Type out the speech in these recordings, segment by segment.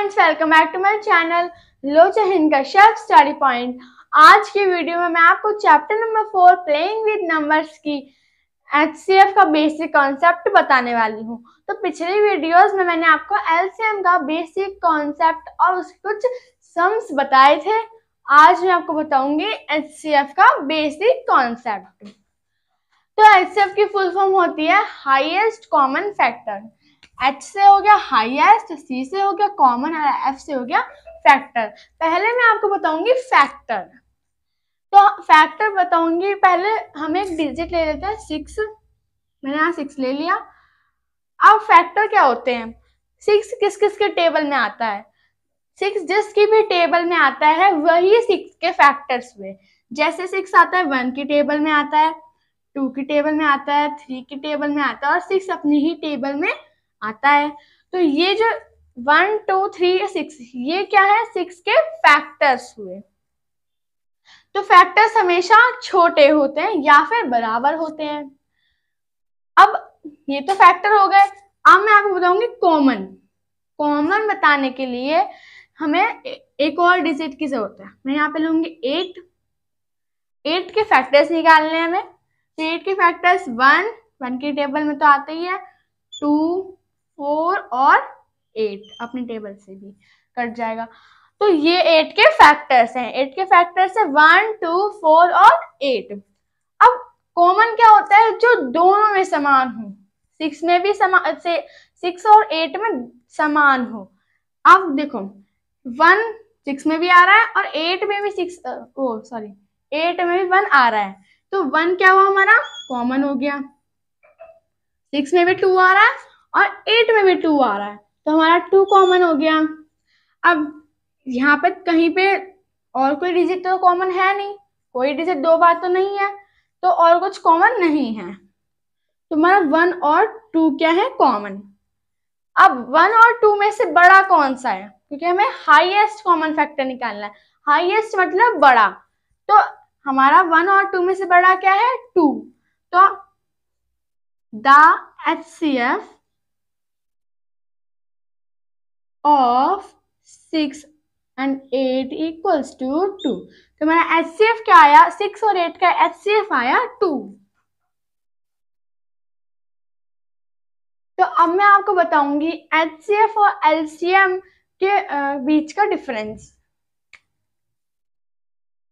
friends welcome back to my channel लो चहिन का शेफ स्टडी पॉइंट आज के वीडियो में मैं आपको chapter number four playing with numbers की एचसीएफ का बेसिक कॉन्सेप्ट बताने वाली हूँ तो पिछले वीडियोस में मैंने आपको एलसीएम का बेसिक कॉन्सेप्ट और उसके कुछ सम्स बताए थे आज मैं आपको बताऊंगी एच का बेसिक कॉन्सेप्ट तो एच की फुल फॉर्म होती है हाइएस्ट कॉमन फैक्टर एच से हो गया हाइएस्ट सी से हो गया कॉमन और एफ से हो गया फैक्टर पहले मैं आपको बताऊंगी फैक्टर तो फैक्टर बताऊंगी पहले हम एक डिजिट ले लेते हैं सिक्स मैंने यहाँ सिक्स ले लिया अब फैक्टर क्या होते हैं सिक्स किस किस के टेबल में आता है सिक्स जिसकी भी टेबल में आता है वही सिक्स के फैक्टर्स हुए जैसे सिक्स आता है वन की टेबल में आता है टू की टेबल में आता है थ्री की टेबल में आता है और सिक्स अपनी ही टेबल में आता है तो ये जो वन टू थ्री सिक्स ये क्या है सिक्स के फैक्टर्स हुए तो फैक्टर्स हमेशा छोटे होते हैं या फिर बराबर होते हैं अब ये तो फैक्टर हो गए अब मैं आपको बताऊंगी कॉमन कॉमन बताने के लिए हमें एक और डिजिट की जरूरत है मैं यहाँ पे लूंगी एट एट के फैक्टर्स निकालने हैं हमें तो एट के फैक्टर्स वन वन के टेबल में तो आते ही है टू फोर और एट अपनी टेबल से भी कट जाएगा तो ये एट के फैक्टर्स हैं एट के फैक्टर्स है वन टू फोर और एट अब कॉमन क्या होता है जो दोनों में समान हो सिक्स में भी समान से सिक्स और एट में समान हो अब देखो वन सिक्स में भी आ रहा है और एट में भी सिक्स ओ सॉरी एट में भी वन आ रहा है तो वन क्या हुआ हमारा कॉमन हो गया सिक्स में भी टू आ रहा है और एट में भी टू आ रहा है तो हमारा टू कॉमन हो गया अब यहाँ पे कहीं पे और कोई डिजिट तो कॉमन है नहीं कोई डिजिट दो बार तो नहीं है तो और कुछ कॉमन नहीं है तो हमारा वन और टू क्या है कॉमन अब वन और टू में से बड़ा कौन सा है क्योंकि हमें हाईएस्ट कॉमन फैक्टर निकालना है हाईएस्ट मतलब बड़ा तो हमारा वन और टू में से बड़ा क्या है टू तो the H C F of six and eight equals to two तो मेरा एच सी एफ क्या आया सिक्स और एट का एच सी एफ आया टू तो अब मैं आपको बताऊंगी एच सी एफ और एल सी एम के बीच का difference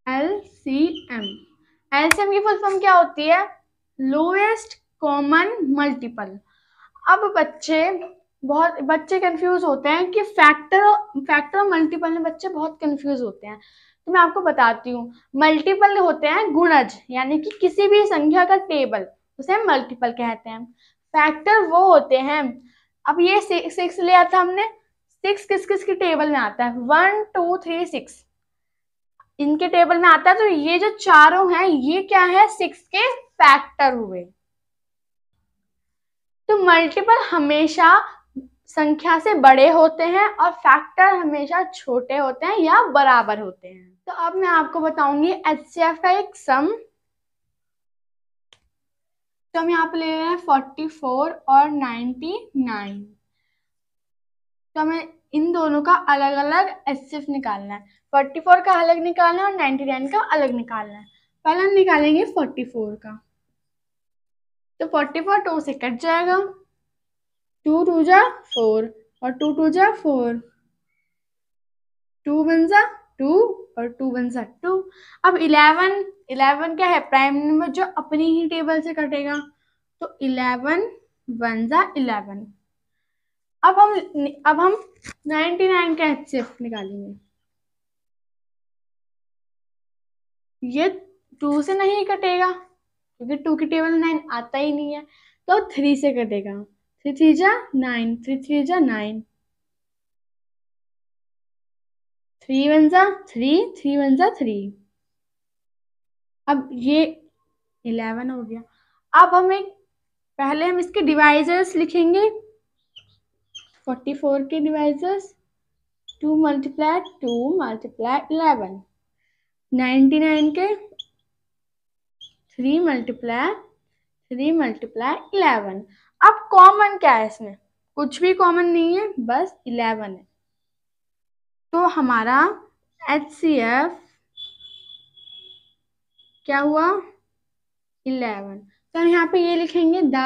L C M L C M की फुल फॉर्म क्या होती है लोएस्ट कॉमन मल्टीपल अब बच्चे बहुत बच्चे कंफ्यूज होते हैं कि फैक्टर फैक्टर और मल्टीपल में बच्चे बहुत कंफ्यूज होते हैं तो मैं आपको बताती हूँ मल्टीपल होते हैं गुणज यानी कि किसी भी संख्या का टेबल उसे मल्टीपल कहते हैं फैक्टर वो होते हैं अब ये सिक्स लिया था हमने सिक्स किस किस के टेबल में आता है वन टू थ्री सिक्स इनके टेबल में आता है तो ये जो चारों हैं ये क्या है सिक्स के फैक्टर हुए तो मल्टीपल हमेशा संख्या से बड़े होते हैं और फैक्टर हमेशा छोटे होते हैं या बराबर होते हैं तो अब मैं आपको बताऊंगी एच का एक सम तो हम यहाँ पे ले रहे हैं फोर्टी फोर और नाइन्टी नाइन तो हमें इन दोनों का अलग अलग एच निकालना है फोर्टी फोर का अलग निकालना है और नाइन्टी नाइन का अलग निकालना है पहले हम निकालेंगे फोर्टी फोर का तो फोर्टी फोर टू से कट जाएगा टू टू जा फोर और टू टू जा फोर टू वन जा टू और टू वन जा टू अब इलेवन इलेवन क्या है प्राइम नंबर जो अपनी ही टेबल से कटेगा तो इलेवन वन जा इलेवन अब हम अब हम नाइनटी नाइन का एच निकालेंगे ये टू से नहीं कटेगा क्योंकि टू की टेबल नाइन आता ही नहीं है तो थ्री से कटेगा थ्री थ्री जा नाइन थ्री थ्री जा नाइन थ्री वन जा थ्री थ्री वन जा थ्री अब ये इलेवन हो गया अब हमें पहले हम इसके डिवाइजर्स लिखेंगे फोर्टी फोर के divisors two multiply two multiply eleven ninety nine के three multiply three multiply eleven अब कॉमन क्या है इसमें कुछ भी कॉमन नहीं है बस इलेवन है तो हमारा एच सी एफ क्या हुआ इलेवन तो हम यहाँ पे ये लिखेंगे the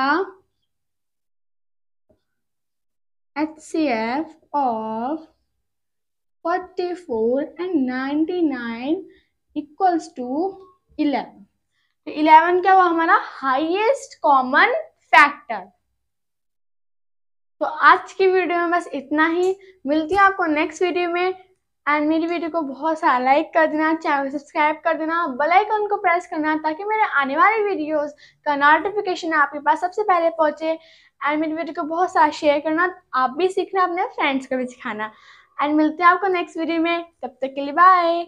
H C F of forty four and ninety nine equals to eleven तो इलेवन क्या हुआ हमारा हाईएस्ट कॉमन फैक्टर आज की वीडियो में बस इतना ही मिलती हूँ आपको नेक्स्ट वीडियो में एंड मेरी वीडियो को बहुत सारा लाइक कर देना चैनल सब्सक्राइब कर देना बेल आइकन को प्रेस करना ताकि मेरे आने वाले वीडियोस का नोटिफिकेशन आपके पास सबसे पहले पहुंचे एंड मेरी वीडियो को बहुत सारा शेयर करना आप भी सीखना अपने फ्रेंड्स को भी सिखाना एंड मिलते हैं आपको नेक्स्ट वीडियो में तब तक के लिए बाय